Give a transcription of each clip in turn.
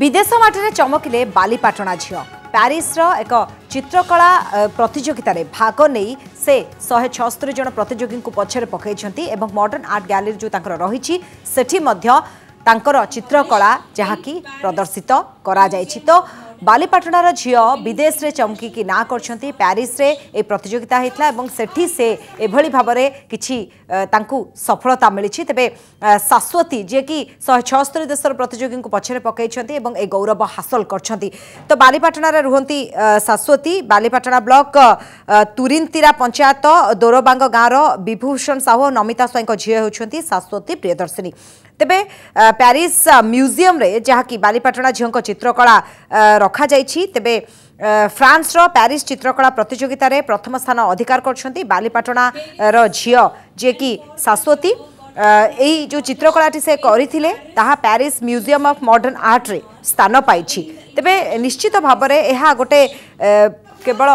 ବିଦେଶ ମାଟିରେ ଚମକିଲେ ବାଲିପାଟଣା ଝିଅ ପ୍ୟାରିସ୍ର ଏକ ଚିତ୍ରକଳା ପ୍ରତିଯୋଗିତାରେ ଭାଗ ନେଇ ସେ ଶହେ ଛଅସ୍ତରୀ ଜଣ ପ୍ରତିଯୋଗୀଙ୍କୁ ପଛରେ ପକାଇଛନ୍ତି ଏବଂ ମଡର୍ଣ୍ଣ ଆର୍ଟ ଗ୍ୟାଲେରୀ ଯେଉଁ ତାଙ୍କର ରହିଛି ସେଠି ମଧ୍ୟ ତାଙ୍କର ଚିତ୍ରକଳା ଯାହାକି ପ୍ରଦର୍ଶିତ କରାଯାଇଛି ତ ବାଲିପାଟଣାର ଝିଅ ବିଦେଶରେ ଚମକିକି ନାଁ କରିଛନ୍ତି ପ୍ୟାରିସରେ ଏ ପ୍ରତିଯୋଗିତା ହୋଇଥିଲା ଏବଂ ସେଠି ସେ ଏଭଳି ଭାବରେ କିଛି ତାଙ୍କୁ ସଫଳତା ମିଳିଛି ତେବେ ଶାଶ୍ୱତୀ ଯିଏକି ଶହେ ଛଅସ୍ତରୀ ଦେଶର ପ୍ରତିଯୋଗୀଙ୍କୁ ପଛରେ ପକାଇଛନ୍ତି ଏବଂ ଏ ଗୌରବ ହାସଲ କରିଛନ୍ତି ତ ବାଲିପାଟଣାରେ ରୁହନ୍ତି ଶାଶ୍ୱତୀ ବାଲିପାଟଣା ବ୍ଲକ ତୁରିନ୍ତିରା ପଞ୍ଚାୟତ ଦୋରବାଙ୍ଗ ଗାଁର ବିଭୂଷଣ ସାହୁ ନମିତା ସ୍ୱାଇଁଙ୍କ ଝିଅ ହେଉଛନ୍ତି ଶାଶ୍ୱତୀ ପ୍ରିୟଦର୍ଶିନୀ তেবে প্যারিস মিউজিয়ামে যা কি বালিপাটনা ঝিউঙ্ চিত্রকলা রখা যাই তেবে ফ্রান্সর প্যারিস চিত্রকলা প্রতিযোগিতার প্রথম স্থান অধিকার করছেন বালিপাটনার ঝিও যিকি শাশ্বতী এই যে চিত্রকলাটি সে করে তাহা প্যারিস মিউজিয়াম অফ মডর্ন আর্টরে স্থান পাইছি তেবে নিশ্চিত ভাবে গোটে কেবল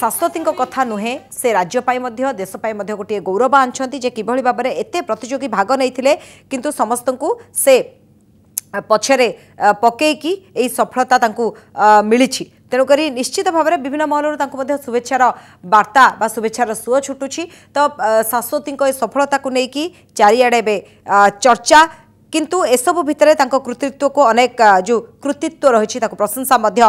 ଶାଶ୍ୱତୀଙ୍କ କଥା ନୁହେଁ ସେ ରାଜ୍ୟ ପାଇଁ ମଧ୍ୟ ଦେଶ ପାଇଁ ମଧ୍ୟ ଗୋଟିଏ ଗୌରବ ଆଣିଛନ୍ତି ଯେ କିଭଳି ଭାବରେ ଏତେ ପ୍ରତିଯୋଗୀ ଭାଗ ନେଇଥିଲେ କିନ୍ତୁ ସମସ୍ତଙ୍କୁ ସେ ପଛରେ ପକେଇକି ଏଇ ସଫଳତା ତାଙ୍କୁ ମିଳିଛି ତେଣୁକରି ନିଶ୍ଚିତ ଭାବରେ ବିଭିନ୍ନ ମହଲରୁ ତାଙ୍କୁ ମଧ୍ୟ ଶୁଭେଚ୍ଛାର ବାର୍ତ୍ତା ବା ଶୁଭେଚ୍ଛାର ସୁଅ ଛୁଟୁଛି ତ ଶାଶ୍ୱତୀଙ୍କ ଏ ସଫଳତାକୁ ନେଇକି ଚାରିଆଡ଼େ ଏବେ ଚର୍ଚ୍ଚା କିନ୍ତୁ ଏସବୁ ଭିତରେ ତାଙ୍କ କୃତିତ୍ୱକୁ ଅନେକ ଯେଉଁ କୃତିତ୍ୱ ରହିଛି ତାକୁ ପ୍ରଶଂସା ମଧ୍ୟ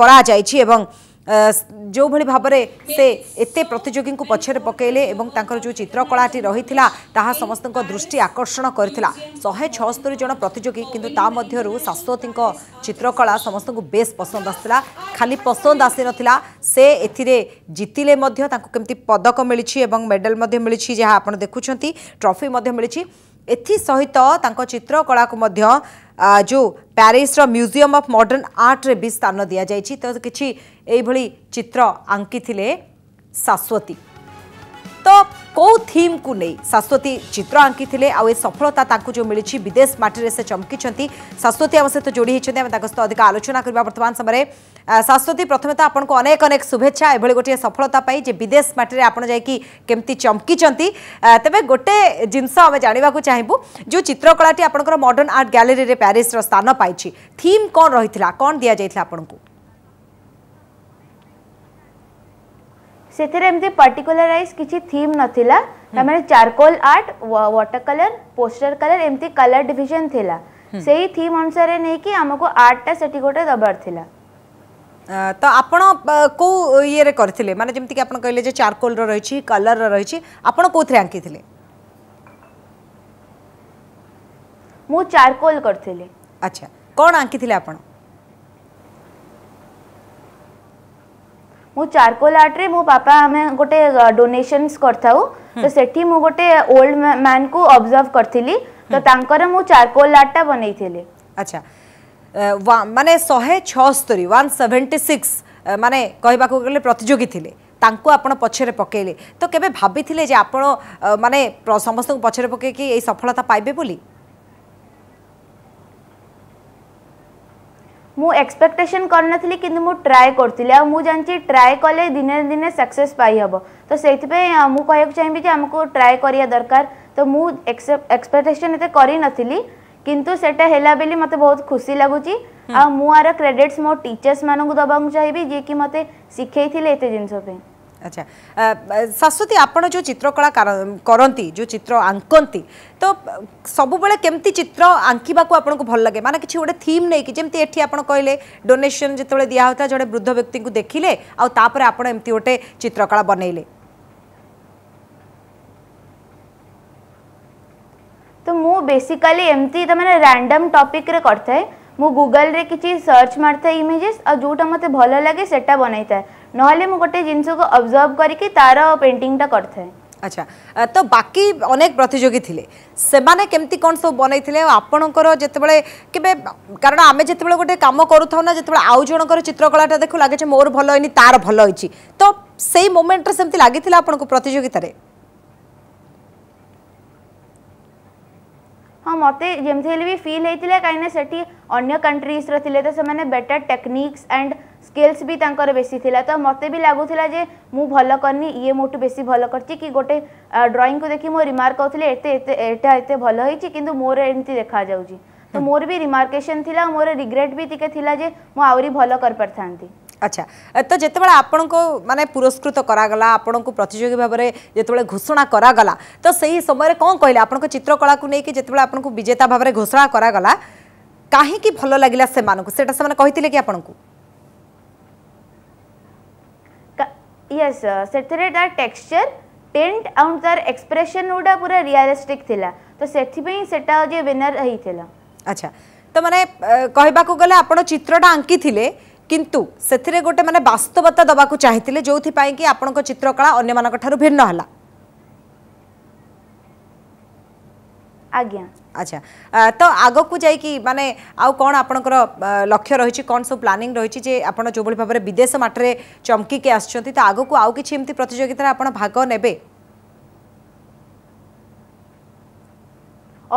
କରାଯାଇଛି ଏବଂ ଯେଉଁଭଳି ଭାବରେ ସେ ଏତେ ପ୍ରତିଯୋଗୀଙ୍କୁ ପଛରେ ପକାଇଲେ ଏବଂ ତାଙ୍କର ଯେଉଁ ଚିତ୍ରକଳାଟି ରହିଥିଲା ତାହା ସମସ୍ତଙ୍କ ଦୃଷ୍ଟି ଆକର୍ଷଣ କରିଥିଲା ଶହେ ଛଅସ୍ତରୀ ଜଣ ପ୍ରତିଯୋଗୀ କିନ୍ତୁ ତା ମଧ୍ୟରୁ ଶାଶ୍ୱତୀଙ୍କ ଚିତ୍ରକଳା ସମସ୍ତଙ୍କୁ ବେଶ୍ ପସନ୍ଦ ଆସିଥିଲା ଖାଲି ପସନ୍ଦ ଆସିନଥିଲା ସେ ଏଥିରେ ଜିତିଲେ ମଧ୍ୟ ତାଙ୍କୁ କେମିତି ପଦକ ମିଳିଛି ଏବଂ ମେଡ଼ାଲ ମଧ୍ୟ ମିଳିଛି ଯାହା ଆପଣ ଦେଖୁଛନ୍ତି ଟ୍ରଫି ମଧ୍ୟ ମିଳିଛି ଏଥିସହିତ ତାଙ୍କ ଚିତ୍ରକଳାକୁ ମଧ୍ୟ जो ପ୍ୟାରିସ୍ର ମ୍ୟୁଜିୟମ୍ ଅଫ୍ ମଡର୍ଣ୍ଣ ଆର୍ଟରେ ବି ସ୍ଥାନ ଦିଆଯାଇଛି ତ କିଛି ଏଇଭଳି ଚିତ୍ର ଆଙ୍କିଥିଲେ ଶାଶ୍ୱତୀ ତ कौ थीम को नहीं शाश्वती चित्र आंकी आ सफलता जो मिली विदेश मटी से चमकी सरस्वती आम सहित जोड़ी होती आम सहित अधिक आलोचना करने बर्तमान समय सरस्वती प्रथम तो आपको अनेक अनेक शुभे ये गोटे सफलता विदेश मटी आप जामती चमकी तेज गोटे जिनस जानवा को चाहबू जो चित्रकलाटी आप मडर्ण आर्ट ग्यारिश्र स्थान पाई थीम कौन रही कौन दि जाइए आपको ସେଥିରେ ଏମିତି ପର୍ଟିକୁଲାରାଇଜ୍ କିଛି ଥିମ୍ ନଥିଲା ତାମାନେ charcoal art water colour poster colour ଏମିତି କଲର୍ ଡିଭିଜନ୍ ଥିଲା ସେଇ ଥିମ୍ ଅନୁସାରେ ନେଇକି ଆମକୁ ଆର୍ଟଟା ସେଠି ଗୋଟେ ଦେବାର ଥିଲା ତ ଆପଣ କେଉଁ ଇଏରେ କରିଥିଲେ ମାନେ ଯେମିତିକି ଆପଣ କହିଲେ ଯେ ଚାରକୋଲ୍ର ରହିଛି କଲର୍ର ରହିଛି ଆପଣ କେଉଁଥିରେ ଆଙ୍କିଥିଲେ ମୁଁ ଚାରକୋଲ୍ କରିଥିଲି ଆଚ୍ଛା କ'ଣ ଆଙ୍କିଥିଲେ ଆପଣ ମୁଁ ଚାରକୋଲ ଆର୍ଟରେ ମୋ ବାପା ଆମେ ଗୋଟେ ଡୋନେସନ୍ସ କରିଥାଉ ତ ସେଠି ମୁଁ ଗୋଟେ ଓଲ୍ଡ ମ୍ୟାନ୍କୁ ଅବଜର୍ଭ କରିଥିଲି ତ ତାଙ୍କର ମୁଁ ଚାରକୋଲ ଆର୍ଟଟା ବନେଇଥିଲି ଆଚ୍ଛା ମାନେ ଶହେ ଛଅସ୍ତରୀ ୱାନ୍ ସେଭେଣ୍ଟି ସିକ୍ସ ମାନେ କହିବାକୁ ଗଲେ ପ୍ରତିଯୋଗୀ ଥିଲେ ତାଙ୍କୁ ଆପଣ ପଛରେ ପକାଇଲେ ତ କେବେ ଭାବିଥିଲେ ଯେ ଆପଣ ମାନେ ସମସ୍ତଙ୍କୁ ପଛରେ ପକାଇକି ଏଇ ସଫଳତା ପାଇବେ ବୋଲି ମୁଁ ଏକ୍ସପେକ୍ଟେସନ୍ କରିନଥିଲି କିନ୍ତୁ ମୁଁ ଟ୍ରାଏ କରିଥିଲି ଆଉ ମୁଁ ଜାଣିଛି ଟ୍ରାଏ କଲେ ଦିନେ ଦିନେ ସକ୍ସେସ୍ ପାଇହେବ ତ ସେଇଥିପାଇଁ ମୁଁ କହିବାକୁ ଚାହିଁବି ଯେ ଆମକୁ ଟ୍ରାଏ କରିବା ଦରକାର ତ ମୁଁ ଏକ୍ସପେକ୍ଟେସନ୍ ଏତେ କରିନଥିଲି କିନ୍ତୁ ସେଇଟା ହେଲା ବୋଲି ମୋତେ ବହୁତ ଖୁସି ଲାଗୁଛି ଆଉ ମୁଁ ଆର କ୍ରେଡିଟ୍ସ ମୋ ଟିଚର୍ସ ମାନଙ୍କୁ ଦେବାକୁ ଚାହିଁବି ଯିଏକି ମୋତେ ଶିଖେଇଥିଲେ ଏତେ ଜିନିଷ ପାଇଁ আচ্ছা শাশ্বতী আপনার যে চিত্রকলা করতে যে চিত্র আঁকতে তো সবুলে কেমতি চিত্র আঁকিবা আপনার ভাল লাগে মানে কিছু গোটে থিম নেই যেমন এটি আপনার কহিলেন ডোনেসন যেতবে দিয়া হতা জনে বৃদ্ধ ব্যক্তি দেখলে আপরে আপনার এমতি গোটে চিত্রকলা বনাইলে তো মু বেসিকালি এমতি তা মানে র্যান্ডম টপিক রে করতে মু গুগল রে কিছু সার্চ মারতে ইমেजेस আর যোটা মতে ভালো লাগে সেটা বানাইতে ना गोटे जिनस को अबजर्व कर पेटिंगटा कर अच्छा तो बाकी अनेक प्रतिजोगी थे सेने केमती कौन सब बन आपण कारण आम जो गोटे कम करूँ जो आउ जन चित्रकलाटा देख लगे मोर भल होनी तार भल हो तो से मोमेन्टे से लगी प्रतिजोगित हाँ मत जमी फिल होता है कहीं कंट्रीज रही तो बेटर टेक्निक्स एंड ସ୍କିଲ୍ସ ବି ତାଙ୍କର ବେଶୀ ଥିଲା ତ ମୋତେ ବି ଲାଗୁଥିଲା ଯେ ମୁଁ ଭଲ କରିନି ଇଏ ମୋଠୁ ବେଶୀ ଭଲ କରିଛି କି ଗୋଟେ ଡ୍ରଇଂକୁ ଦେଖି ମୋ ରିମାର୍କ କରୁଥିଲେ ଏତେ ଏତେ ଏଇଟା ଏତେ ଭଲ ହେଇଛି କିନ୍ତୁ ମୋର ଏମିତି ଦେଖାଯାଉଛି ତ ମୋର ବି ରିମାର୍କେସନ୍ ଥିଲା ମୋର ରିଗ୍ରେଟ୍ ବି ଟିକେ ଥିଲା ଯେ ମୁଁ ଆହୁରି ଭଲ କରିପାରିଥାନ୍ତି আচ্ছা তো যেতবে আপনার মানে পুরস্কৃত করাগলা আপনার প্রতিযোগী ভাবে যেতবে ঘোষণা করাগলা তো সেই সময় কম কহিলে আপনার চিত্রকলা নেই যেতবে আপনার বিজেতা ভাবে ঘোষণা করাগলা কাহি ভাল লাগিলা সে সেটা সে কি আপনার yes sir ସେଥିରେ ତାର texture tint ଆଉ ତାର expression ଗୁଡ଼ା ପୁରା realistic ଥିଲା ତ ସେଥିପାଇଁ ସେଟା ଯେ winner ହେଇଥିଲା ଆଚ୍ଛା ତ ମାନେ କହିବାକୁ ଗଲେ ଆପଣ ଚିତ୍ରଟା ଆଙ୍କିଥିଲେ କିନ୍ତୁ ସେଥିରେ ଗୋଟେ ମାନେ ବାସ୍ତବତା ଦେବାକୁ ଚାହିଁଥିଲେ ଯେଉଁଥିପାଇଁ କି ଆପଣଙ୍କ ଚିତ୍ରକଳା ଅନ୍ୟମାନଙ୍କ ଠାରୁ ଭିନ୍ନ ହେଲା ଆଜ୍ଞା ଆଚ୍ଛା ତ ଆଗକୁ ଯାଇକି ମାନେ ଆଉ କ'ଣ ଆପଣଙ୍କର ଲକ୍ଷ୍ୟ ରହିଛି କ'ଣ ସବୁ ପ୍ଲାନିଂ ରହିଛି ଯେ ଆପଣ ଯେଉଁଭଳି ଭାବରେ ବିଦେଶ ମାଟିରେ ଚମକିକି ଆସିଛନ୍ତି ତ ଆଗକୁ ଆଉ କିଛି ଏମିତି ପ୍ରତିଯୋଗିତାରେ ଆପଣ ଭାଗ ନେବେ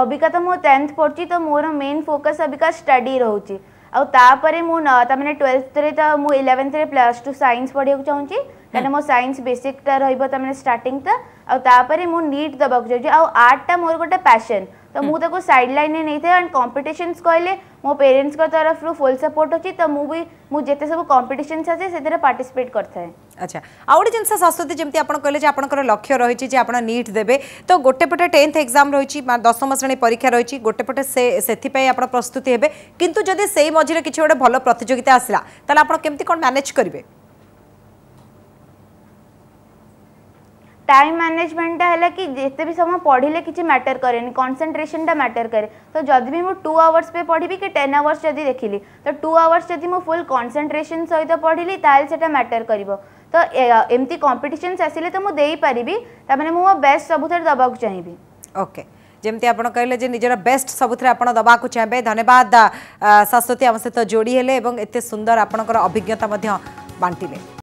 ଅବିକା ତ ମୁଁ ଟେନ୍ଥ ପଢ଼ୁଛି ତ ମୋର ମେନ୍ ଫୋକସ୍ ଅବିକା ଷ୍ଟଡି ରହୁଛି ଆଉ ତାପରେ ମୁଁ ତାମାନେ ଟୁଏଲ୍ଥରେ ତ ମୁଁ ଇଲେଭେନ୍ଥରେ ପ୍ଲସ୍ ଟୁ ସାଇନ୍ସ ପଢ଼ିବାକୁ ଚାହୁଁଛି କାହିଁକିନା ମୋ ସାଇନ୍ସ ବେସିକ୍ଟା ରହିବ ତାମାନେ ଷ୍ଟାର୍ଟିଂଟା ଆଉ ତାପରେ ମୁଁ ନିଟ୍ ଦେବାକୁ ଚାହୁଁଛି ଆଉ ଆର୍ଟଟା ମୋର ଗୋଟେ ପ୍ୟାସନ୍ ତ ମୁଁ ତାକୁ ସାଇଡ୍ ଲାଇନ୍ରେ ନେଇଥାଏ ଆଣ୍ଡ କମ୍ପିଟିସନ୍ସ କହିଲେ ମୋ ପେରେଣ୍ଟସ୍ଙ୍କ ତରଫରୁ ଫୁଲ୍ ସପୋର୍ଟ ଅଛି ତ ମୁଁ ବି ମୁଁ ଯେତେ ସବୁ କମ୍ପିଟିସନ୍ସ ଆସେ ସେଥିରେ ପାର୍ଟିସିପେଟ୍ କରିଥାଏ আচ্ছা আউ গোটে জিনিস শাশ্বতী যেমন আপনার কে যে আপনার লক্ষ্য রয়েছে যে আপনার নিট দেবে তো গোটে পটে টেন্থ এক্সাম রয়েছে দশম শ্রেণী পরীক্ষা রয়েছে গোটে পটে সে সেপাই আপনার প্রস্তুতি হবে কিন্তু যদি সেই মঝিরে কিছু গোটে ভালো প্রতিযোগিতা আসলা তাহলে আপনার কেমতি কোণ ম্যানেজ করবে টাইম ম্যানেজমেন্টটা হল কি যেতে বি সময় পড়লে কিছু ম্যাটর করেনি কনসেন্ট্রেশনটা ম্যাটর করে তো যদি বি মু টু আওয়ার্স পে পড়বি কি টেন আওয়ার্স যদি দেখিলি তো টু আওয়ার্স যদি মু ফুল কনসেন্ট্রেশন সহিত পড়লি তাহলে সেটা ম্যাটর করব तो एमती कंपटीशन आसे तो मुझे मुझे मो बेस्ट सब थे चाहिए ओके जमी आप कहे निजर बेस्ट सब थे आपको चाहिए धन्यवाद सरस्वती आम सहित जोड़ी हेले एत सुंदर आपण अभिज्ञता बांटिले